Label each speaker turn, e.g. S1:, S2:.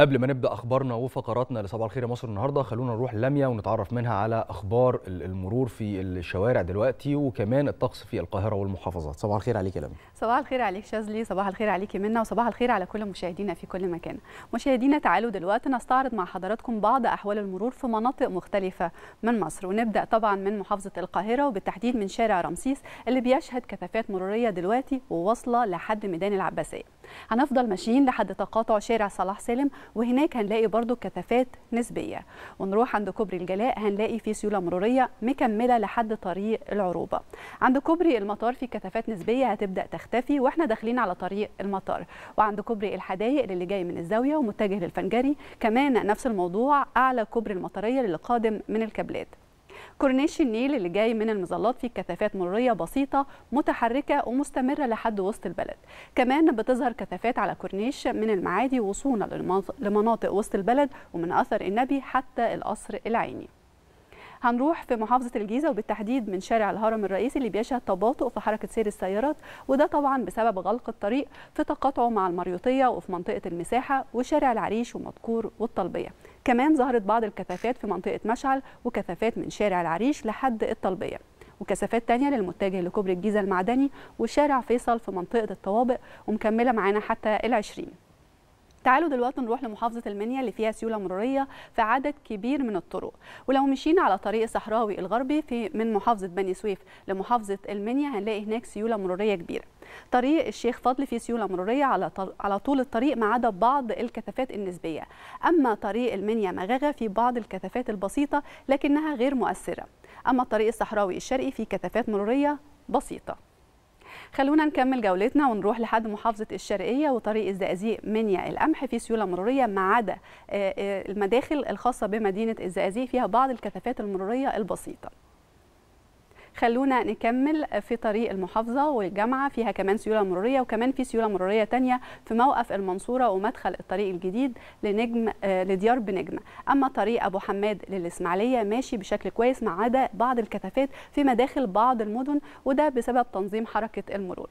S1: قبل ما نبدا اخبارنا وفقراتنا لصباح الخير يا مصر النهارده خلونا نروح لميا ونتعرف منها على اخبار المرور في الشوارع دلوقتي وكمان الطقس في القاهره والمحافظات صباح الخير عليك يا لميا صباح الخير عليك شاذلي صباح الخير عليكي منا وصباح الخير على كل مشاهدينا في كل مكان مشاهدينا تعالوا دلوقتي نستعرض مع حضراتكم بعض احوال المرور في مناطق مختلفه من مصر ونبدا طبعا من محافظه القاهره وبالتحديد من شارع رمسيس اللي بيشهد كثافات مروريه دلوقتي وواصله لحد ميدان العباسيه هنفضل ماشيين لحد تقاطع شارع صلاح سالم وهناك هنلاقي برضو كثافات نسبيه ونروح عند كوبري الجلاء هنلاقي في سيوله مروريه مكمله لحد طريق العروبه عند كوبري المطار في كثافات نسبيه هتبدا تختفي واحنا داخلين على طريق المطار وعند كوبري الحدائق للي جاي من الزاويه ومتجه للفنجري كمان نفس الموضوع اعلى كوبري المطريه اللي قادم من الكابلات كورنيش النيل اللي جاي من المظلات فيه كثافات مرورية بسيطة متحركة ومستمرة لحد وسط البلد كمان بتظهر كثافات على كورنيش من المعادي وصولا لمناطق وسط البلد ومن أثر النبي حتى القصر العيني هنروح في محافظة الجيزة وبالتحديد من شارع الهرم الرئيسي اللي بيشهد تباطؤ في حركة سير السيارات وده طبعا بسبب غلق الطريق في تقاطعه مع المريوطية وفي منطقة المساحة وشارع العريش ومذكور والطلبية كمان ظهرت بعض الكثافات في منطقة مشعل وكثافات من شارع العريش لحد الطلبية وكثافات تانية للمتجه لكوبري الجيزة المعدني وشارع فيصل في منطقة الطوابق ومكملة معانا حتى العشرين تعالوا دلوقتي نروح لمحافظة المنيا اللي فيها سيولة مرورية في عدد كبير من الطرق ولو مشينا على طريق الصحراوي الغربي في من محافظة بني سويف لمحافظة المنيا هنلاقي هناك سيولة مرورية كبيرة طريق الشيخ فضل فيه سيوله مروريه على على طول الطريق ما عدا بعض الكثافات النسبيه اما طريق المنيا مغاغه في بعض الكثافات البسيطه لكنها غير مؤثره اما الطريق الصحراوي الشرقي في كثافات مروريه بسيطه خلونا نكمل جولتنا ونروح لحد محافظة الشرقية وطريق الزقازيق منيا القمح في سيولة مرورية ما عدا المداخل الخاصة بمدينة الزقازيق فيها بعض الكثافات المرورية البسيطة خلونا نكمل في طريق المحافظة والجامعة فيها كمان سيولة مرورية وكمان في سيولة مرورية تانية في موقف المنصورة ومدخل الطريق الجديد لنجم آه، لديار بنجمة أما طريق أبو حماد للإسماعيلية ماشي بشكل كويس ما عدا بعض الكثافات في مداخل بعض المدن وده بسبب تنظيم حركة المرور